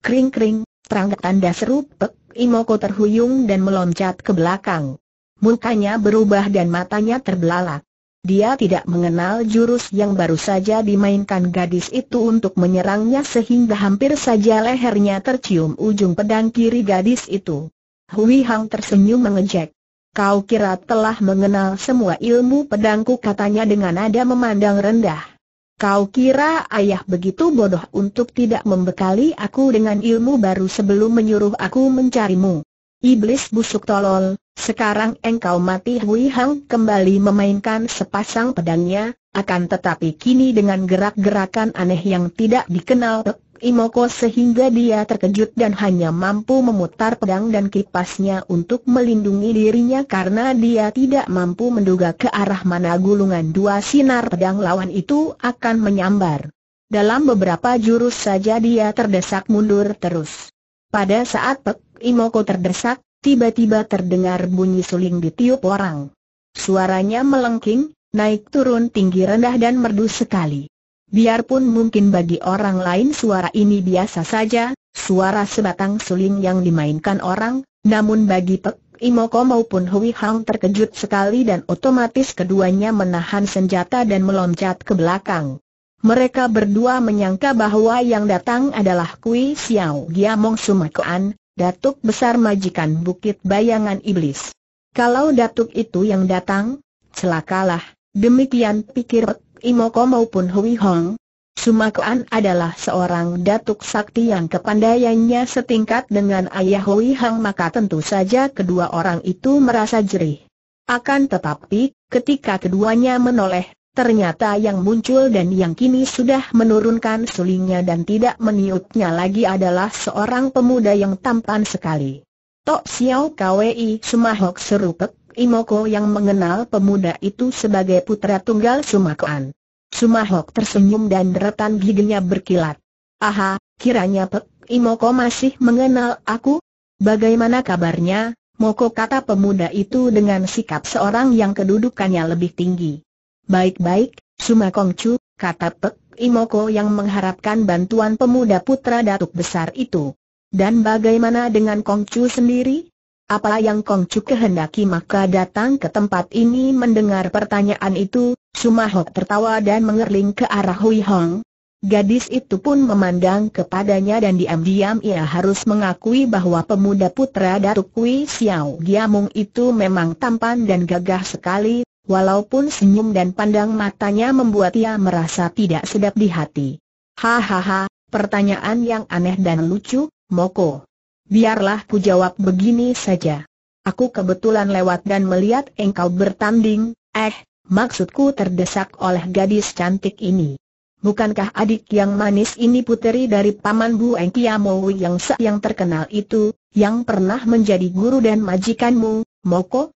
Kring-kring, terang tanda seru Pek Imoko terhuyung dan meloncat ke belakang. Mukanya berubah dan matanya terbelalak. Dia tidak mengenal jurus yang baru saja dimainkan gadis itu untuk menyerangnya sehingga hampir saja lehernya tercium ujung pedang kiri gadis itu. Hui Hang tersenyum mengejek. Kau kira telah mengenal semua ilmu pedangku katanya dengan nada memandang rendah. Kau kira ayah begitu bodoh untuk tidak membekali aku dengan ilmu baru sebelum menyuruh aku mencarimu. Iblis busuk tolol, sekarang engkau mati Hui Hang kembali memainkan sepasang pedangnya, akan tetapi kini dengan gerak-gerakan aneh yang tidak dikenal Imoko sehingga dia terkejut dan hanya mampu memutar pedang dan kipasnya untuk melindungi dirinya karena dia tidak mampu menduga ke arah mana gulungan dua sinar pedang lawan itu akan menyambar. Dalam beberapa jurus saja dia terdesak mundur terus. Pada saat Pek Imoko terdesak, tiba-tiba terdengar bunyi suling ditiup orang. Suaranya melengking, naik turun tinggi rendah dan merdu sekali. Biarpun mungkin bagi orang lain suara ini biasa saja, suara sebatang suling yang dimainkan orang, namun bagi Pek Imoko maupun Hui Hang terkejut sekali dan otomatis keduanya menahan senjata dan meloncat ke belakang. Mereka berdua menyangka bahwa yang datang adalah Kui Xiao Giamong Sumakuan, Datuk Besar Majikan Bukit Bayangan Iblis. Kalau Datuk itu yang datang, celakalah, demikian pikir Imoko maupun Hui Hong. Sumakuan adalah seorang Datuk Sakti yang kepandaiannya setingkat dengan ayah Hui Hong maka tentu saja kedua orang itu merasa jerih. Akan tetapi, ketika keduanya menoleh Ternyata yang muncul dan yang kini sudah menurunkan sulingnya dan tidak meniupnya lagi adalah seorang pemuda yang tampan sekali. Tok Xiao Kwei Sumahok Serupek Imoko yang mengenal pemuda itu sebagai putra tunggal Sumakuan. Sumahok tersenyum dan deretan giginya berkilat. Aha, kiranya Pek Imoko masih mengenal aku? Bagaimana kabarnya, Moko kata pemuda itu dengan sikap seorang yang kedudukannya lebih tinggi. Baik-baik, Suma Kongcu, kata Pek Imoko yang mengharapkan bantuan pemuda putra datuk besar itu. Dan bagaimana dengan Kongcu sendiri? Apa yang Kongcu kehendaki maka datang ke tempat ini mendengar pertanyaan itu, Hok tertawa dan mengerling ke arah Hui Hong. Gadis itu pun memandang kepadanya dan diam-diam ia harus mengakui bahwa pemuda putra Datuk Kui Xiao Giamung itu memang tampan dan gagah sekali, walaupun senyum dan pandang matanya membuat ia merasa tidak sedap di hati. Hahaha, pertanyaan yang aneh dan lucu, Moko. Biarlah ku jawab begini saja. Aku kebetulan lewat dan melihat engkau bertanding, eh, maksudku terdesak oleh gadis cantik ini. Bukankah adik yang manis ini puteri dari paman Bu Engkiamowi yang se yang terkenal itu, yang pernah menjadi guru dan majikanmu, Moko?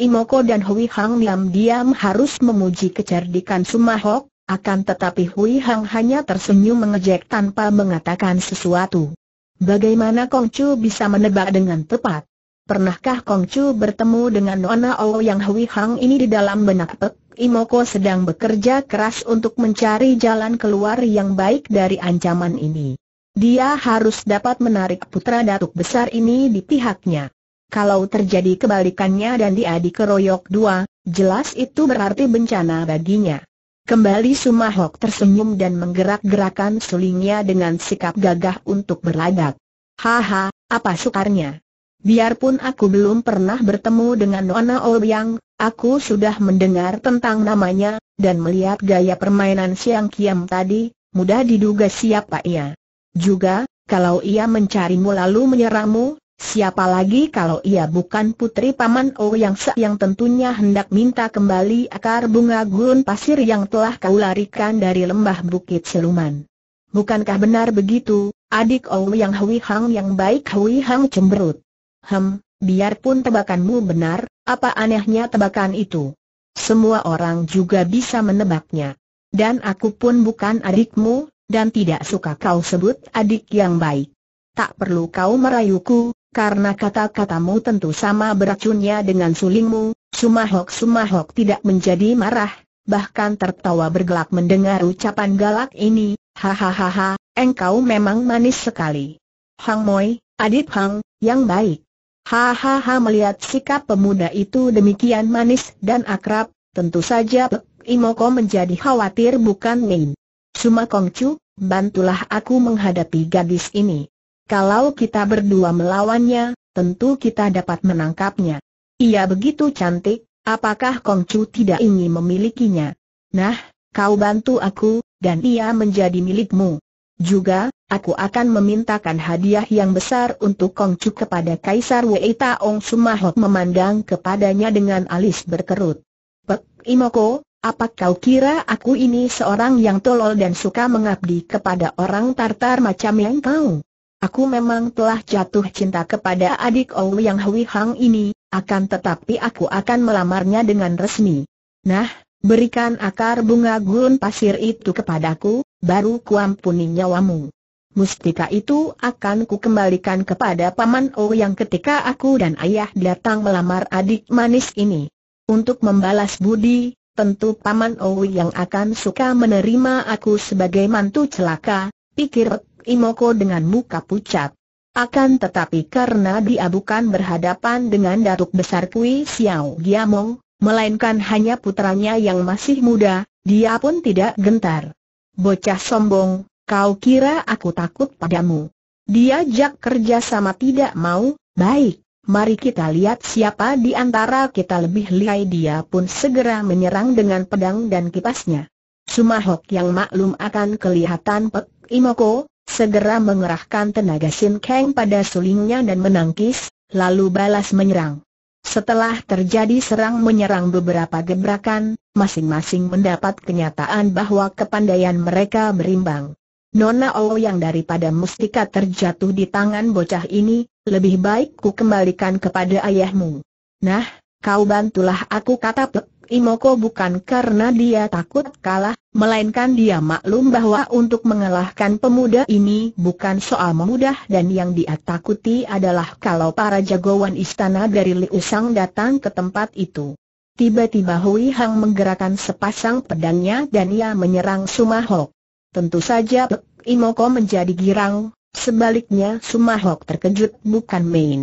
Imoko dan Hui Hang diam-diam harus memuji kecerdikan Sumahok, akan tetapi Hui Hang hanya tersenyum mengejek tanpa mengatakan sesuatu. Bagaimana Kong Chu bisa menebak dengan tepat? Pernahkah Kong Chu bertemu dengan Nona O yang Hui Hang ini di dalam benak Pek Imoko sedang bekerja keras untuk mencari jalan keluar yang baik dari ancaman ini. Dia harus dapat menarik putra datuk besar ini di pihaknya. Kalau terjadi kebalikannya dan dia dikeroyok dua, jelas itu berarti bencana baginya. Kembali Sumahok tersenyum dan menggerak-gerakan sulingnya dengan sikap gagah untuk berlagak. Haha, apa sukarnya? Biarpun aku belum pernah bertemu dengan Nona Ouyang, aku sudah mendengar tentang namanya, dan melihat gaya permainan Siang Kiam tadi, mudah diduga siapa ia. Juga, kalau ia mencarimu lalu menyerangmu, Siapa lagi kalau ia bukan putri Paman O oh yang se yang tentunya hendak minta kembali akar bunga gurun pasir yang telah kau larikan dari lembah bukit Seluman. Bukankah benar begitu, adik O oh yang Hui Hang yang baik Hui Hang cemberut? Hem, biarpun tebakanmu benar, apa anehnya tebakan itu? Semua orang juga bisa menebaknya. Dan aku pun bukan adikmu, dan tidak suka kau sebut adik yang baik. Tak perlu kau merayuku, karena kata-katamu tentu sama beracunnya dengan sulingmu, Sumahok Sumahok tidak menjadi marah, bahkan tertawa bergelak mendengar ucapan galak ini, hahaha, engkau memang manis sekali. Hang Moi, adit Hang, yang baik. Hahaha melihat sikap pemuda itu demikian manis dan akrab, tentu saja Pek Imoko menjadi khawatir bukan main. Suma Kongcu, bantulah aku menghadapi gadis ini. Kalau kita berdua melawannya, tentu kita dapat menangkapnya. Ia begitu cantik, apakah Kong Chu tidak ingin memilikinya? Nah, kau bantu aku, dan ia menjadi milikmu. Juga, aku akan memintakan hadiah yang besar untuk Kongcu kepada Kaisar Wei Taong Sumahok memandang kepadanya dengan alis berkerut. Pek, Imoko, apa kau kira aku ini seorang yang tolol dan suka mengabdi kepada orang Tartar macam yang kau? Aku memang telah jatuh cinta kepada adik Ou Yang Hui Hang ini, akan tetapi aku akan melamarnya dengan resmi. Nah, berikan akar bunga gurun pasir itu kepadaku, baru kuampuni nyawamu. Mustika itu akan ku kembalikan kepada Paman O yang ketika aku dan ayah datang melamar adik manis ini. Untuk membalas budi, tentu Paman O yang akan suka menerima aku sebagai mantu celaka, pikir Imoko dengan muka pucat. Akan tetapi karena dia bukan berhadapan dengan Datuk Besar Kui Xiao Giamong, melainkan hanya putranya yang masih muda, dia pun tidak gentar. Bocah sombong, kau kira aku takut padamu. Diajak kerja sama tidak mau, baik, mari kita lihat siapa di antara kita lebih lihai dia pun segera menyerang dengan pedang dan kipasnya. Sumahok yang maklum akan kelihatan Pek Imoko, segera mengerahkan tenaga Sin Kang pada sulingnya dan menangkis, lalu balas menyerang. Setelah terjadi serang-menyerang beberapa gebrakan, masing-masing mendapat kenyataan bahwa kepandaian mereka berimbang. Nona Owo yang daripada mustika terjatuh di tangan bocah ini, lebih baik ku kembalikan kepada ayahmu. Nah, kau bantulah aku kata Pek Imoko bukan karena dia takut kalah, Melainkan dia maklum bahwa untuk mengalahkan pemuda ini bukan soal memudah dan yang dia takuti adalah kalau para jagoan istana dari Liu Sang datang ke tempat itu. Tiba-tiba Hui Hang menggerakkan sepasang pedangnya dan ia menyerang Sumahok. Tentu saja Pek Imoko menjadi girang, sebaliknya Sumahok terkejut bukan main.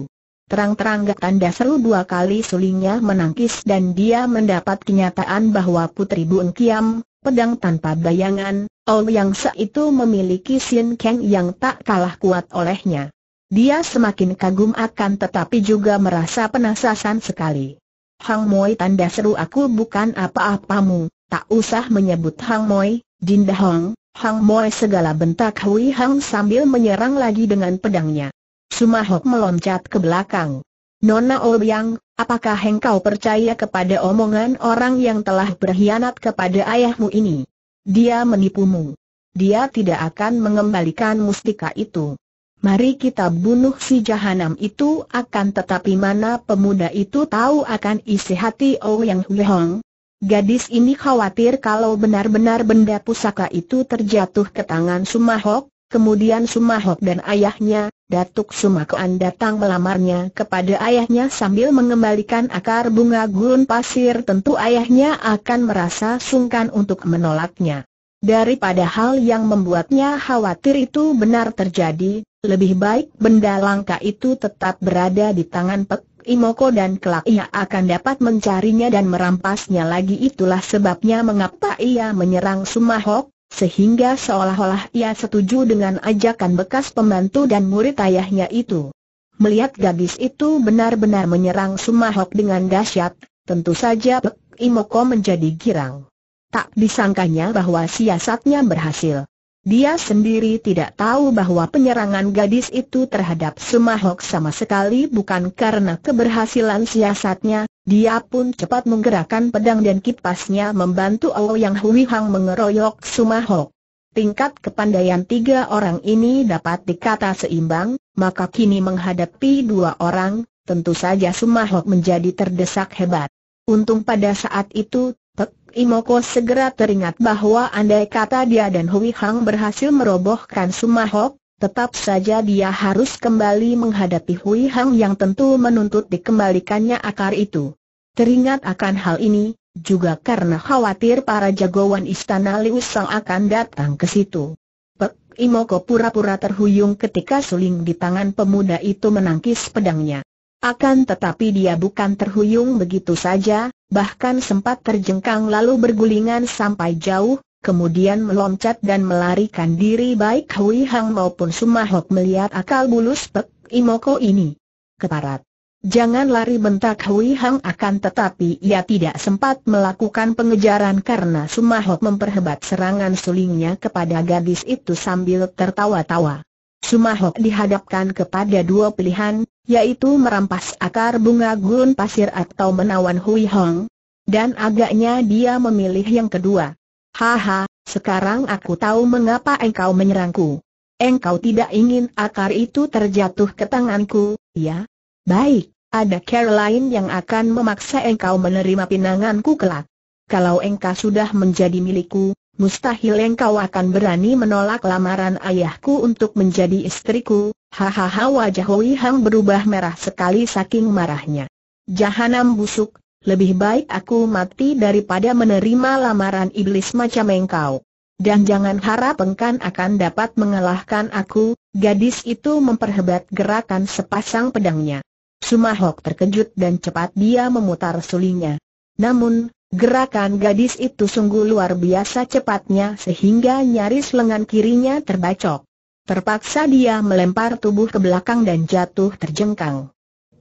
Terang-terang gak tanda seru dua kali sulingnya menangkis dan dia mendapat kenyataan bahwa Putri Bu Engkiam Pedang tanpa bayangan, Ouyang Sa itu memiliki Sin Kang yang tak kalah kuat olehnya. Dia semakin kagum akan tetapi juga merasa penasaran sekali. Hang Moi tanda seru aku bukan apa-apamu, tak usah menyebut Hang Moi, Dinda Hong, Hang Moi segala bentak Hui Hang sambil menyerang lagi dengan pedangnya. Sumahok meloncat ke belakang. Nona Yang. Apakah engkau percaya kepada omongan orang yang telah berkhianat kepada ayahmu ini? Dia menipumu. Dia tidak akan mengembalikan mustika itu. Mari kita bunuh si jahanam itu akan tetapi mana pemuda itu tahu akan isi hati Oh Yang Huihong. Gadis ini khawatir kalau benar-benar benda pusaka itu terjatuh ke tangan Sumahok, kemudian Sumahok dan ayahnya, Datuk Sumakaan datang melamarnya kepada ayahnya sambil mengembalikan akar bunga gurun pasir tentu ayahnya akan merasa sungkan untuk menolaknya. Daripada hal yang membuatnya khawatir itu benar terjadi, lebih baik benda langka itu tetap berada di tangan Pek Imoko dan kelak ia akan dapat mencarinya dan merampasnya lagi itulah sebabnya mengapa ia menyerang Sumahok, sehingga seolah-olah ia setuju dengan ajakan bekas pembantu dan murid ayahnya itu. Melihat gadis itu benar-benar menyerang Sumahok dengan dahsyat, tentu saja Pek Imoko menjadi girang. Tak disangkanya bahwa siasatnya berhasil. Dia sendiri tidak tahu bahwa penyerangan gadis itu terhadap Sumahok sama sekali bukan karena keberhasilan siasatnya, dia pun cepat menggerakkan pedang dan kipasnya membantu Ouyang Hui Hang mengeroyok Sumahok. Tingkat kepandaian tiga orang ini dapat dikata seimbang, maka kini menghadapi dua orang, tentu saja Sumahok menjadi terdesak hebat. Untung pada saat itu, Pek Imoko segera teringat bahwa andai kata dia dan Hui Hang berhasil merobohkan Sumahok, Tetap saja dia harus kembali menghadapi Hui Hang yang tentu menuntut dikembalikannya akar itu. Teringat akan hal ini, juga karena khawatir para jagoan istana Liu Sang akan datang ke situ. Pek Imoko pura-pura terhuyung ketika suling di tangan pemuda itu menangkis pedangnya. Akan tetapi dia bukan terhuyung begitu saja, bahkan sempat terjengkang lalu bergulingan sampai jauh, kemudian meloncat dan melarikan diri baik Hui Hang maupun Sumahok melihat akal bulus Pek Imoko ini. Keparat. Jangan lari bentak Hui Hang akan tetapi ia tidak sempat melakukan pengejaran karena Sumahok memperhebat serangan sulingnya kepada gadis itu sambil tertawa-tawa. Sumahok dihadapkan kepada dua pilihan, yaitu merampas akar bunga gurun pasir atau menawan Hui Hang dan agaknya dia memilih yang kedua. Haha, sekarang aku tahu mengapa engkau menyerangku. Engkau tidak ingin akar itu terjatuh ke tanganku, ya? Baik, ada Caroline yang akan memaksa engkau menerima pinanganku kelak. Kalau engkau sudah menjadi milikku, mustahil engkau akan berani menolak lamaran ayahku untuk menjadi istriku. Hahaha wajah Hui Hang berubah merah sekali saking marahnya. Jahanam busuk, lebih baik aku mati daripada menerima lamaran iblis macam engkau. Dan jangan harap engkau akan dapat mengalahkan aku, gadis itu memperhebat gerakan sepasang pedangnya. Sumahok terkejut dan cepat dia memutar sulingnya. Namun, gerakan gadis itu sungguh luar biasa cepatnya sehingga nyaris lengan kirinya terbacok. Terpaksa dia melempar tubuh ke belakang dan jatuh terjengkang.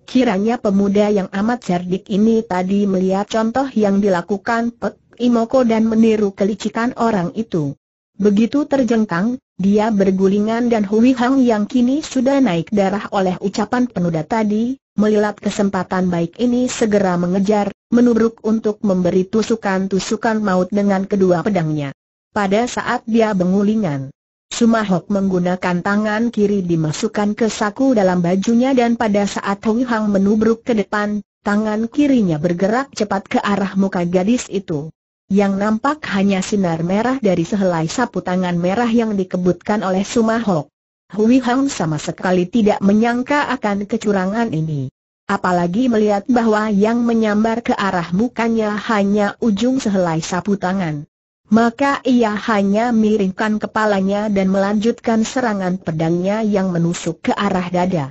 Kiranya pemuda yang amat cerdik ini tadi melihat contoh yang dilakukan Pek Imoko dan meniru kelicikan orang itu. Begitu terjengkang, dia bergulingan dan Hui Hang yang kini sudah naik darah oleh ucapan penuda tadi, melilat kesempatan baik ini segera mengejar, menubruk untuk memberi tusukan-tusukan maut dengan kedua pedangnya. Pada saat dia bengulingan, Sumahok menggunakan tangan kiri dimasukkan ke saku dalam bajunya dan pada saat Hui Hang menubruk ke depan, tangan kirinya bergerak cepat ke arah muka gadis itu. Yang nampak hanya sinar merah dari sehelai sapu tangan merah yang dikebutkan oleh Sumahok. Hui Hang sama sekali tidak menyangka akan kecurangan ini. Apalagi melihat bahwa yang menyambar ke arah mukanya hanya ujung sehelai sapu tangan. Maka ia hanya miringkan kepalanya dan melanjutkan serangan pedangnya yang menusuk ke arah dada.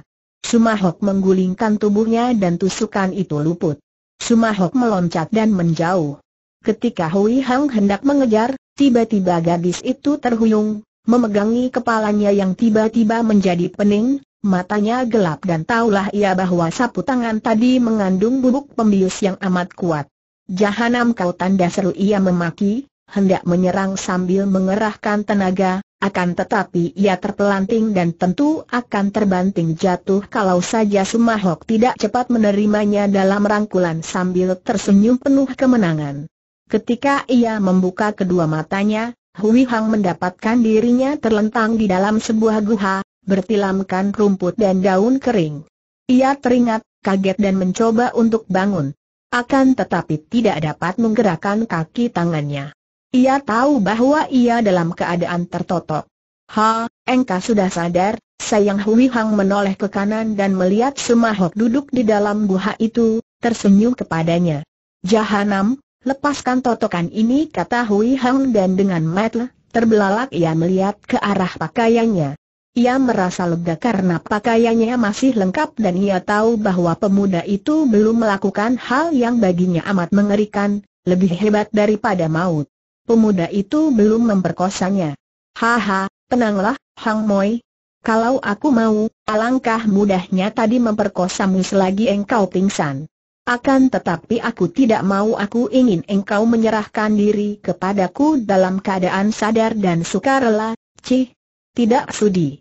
Sumahok menggulingkan tubuhnya dan tusukan itu luput. Sumahok meloncat dan menjauh. Ketika Hui Hang hendak mengejar, tiba-tiba gadis itu terhuyung, memegangi kepalanya yang tiba-tiba menjadi pening, matanya gelap dan taulah ia bahwa sapu tangan tadi mengandung bubuk pembius yang amat kuat. Jahanam kau tanda seru ia memaki, hendak menyerang sambil mengerahkan tenaga, akan tetapi ia terpelanting dan tentu akan terbanting jatuh kalau saja Sumahok tidak cepat menerimanya dalam rangkulan sambil tersenyum penuh kemenangan. Ketika ia membuka kedua matanya, Hui Hang mendapatkan dirinya terlentang di dalam sebuah guha, bertilamkan rumput dan daun kering. Ia teringat, kaget dan mencoba untuk bangun. Akan tetapi tidak dapat menggerakkan kaki tangannya. Ia tahu bahwa ia dalam keadaan tertotok. Ha, engkau sudah sadar, sayang Hui Hang menoleh ke kanan dan melihat semahok duduk di dalam gua itu, tersenyum kepadanya. Jahanam, lepaskan totokan ini kata Hui Hang dan dengan mata terbelalak ia melihat ke arah pakaiannya. Ia merasa lega karena pakaiannya masih lengkap dan ia tahu bahwa pemuda itu belum melakukan hal yang baginya amat mengerikan, lebih hebat daripada maut pemuda itu belum memperkosanya. Haha, tenanglah, Hang Moi. Kalau aku mau, alangkah mudahnya tadi memperkosamu selagi engkau pingsan. Akan tetapi aku tidak mau aku ingin engkau menyerahkan diri kepadaku dalam keadaan sadar dan sukarela, cih. Tidak sudi.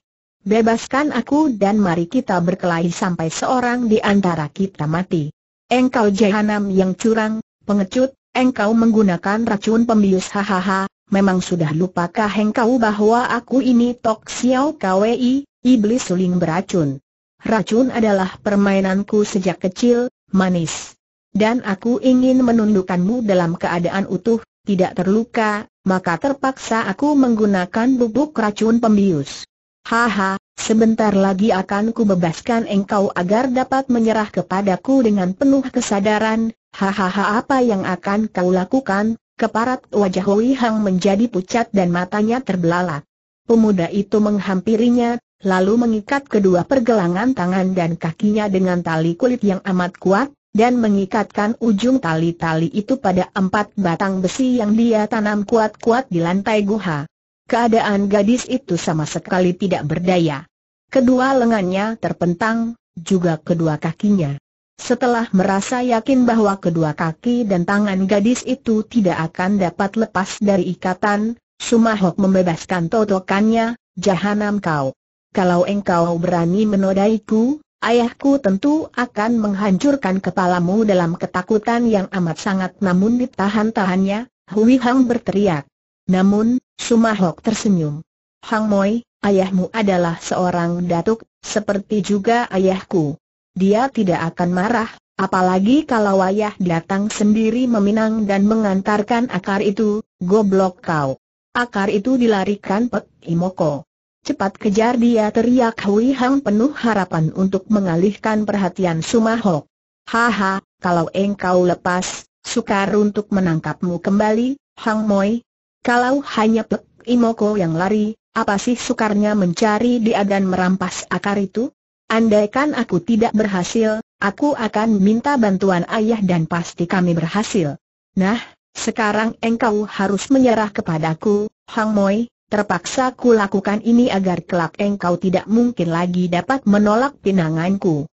Bebaskan aku dan mari kita berkelahi sampai seorang di antara kita mati. Engkau jahanam yang curang, pengecut, engkau menggunakan racun pembius hahaha, memang sudah lupakah engkau bahwa aku ini Tok Xiao Kwei, iblis suling beracun. Racun adalah permainanku sejak kecil, manis. Dan aku ingin menundukkanmu dalam keadaan utuh, tidak terluka, maka terpaksa aku menggunakan bubuk racun pembius. Haha, Sebentar lagi akan kubebaskan engkau agar dapat menyerah kepadaku dengan penuh kesadaran, hahaha apa yang akan kau lakukan, keparat wajah Hui Hang menjadi pucat dan matanya terbelalak. Pemuda itu menghampirinya, lalu mengikat kedua pergelangan tangan dan kakinya dengan tali kulit yang amat kuat, dan mengikatkan ujung tali-tali itu pada empat batang besi yang dia tanam kuat-kuat di lantai guha. Keadaan gadis itu sama sekali tidak berdaya. Kedua lengannya terpentang, juga kedua kakinya. Setelah merasa yakin bahwa kedua kaki dan tangan gadis itu tidak akan dapat lepas dari ikatan, Sumahok membebaskan totokannya, jahanam kau. Kalau engkau berani menodaiku, ayahku tentu akan menghancurkan kepalamu dalam ketakutan yang amat sangat namun ditahan-tahannya, Hui Hang berteriak. Namun, Sumahok tersenyum. Hang Moi, ayahmu adalah seorang datuk, seperti juga ayahku. Dia tidak akan marah, apalagi kalau ayah datang sendiri meminang dan mengantarkan akar itu, goblok kau. Akar itu dilarikan Pek Imoko. Cepat kejar dia teriak Hui Hang penuh harapan untuk mengalihkan perhatian Sumahok. Haha, kalau engkau lepas, sukar untuk menangkapmu kembali, Hang Moi, kalau hanya Pek Imoko yang lari, apa sih sukarnya mencari dia dan merampas akar itu? Andaikan aku tidak berhasil, aku akan minta bantuan ayah dan pasti kami berhasil. Nah, sekarang engkau harus menyerah kepadaku, Hang Moi, terpaksa ku lakukan ini agar kelak engkau tidak mungkin lagi dapat menolak pinanganku.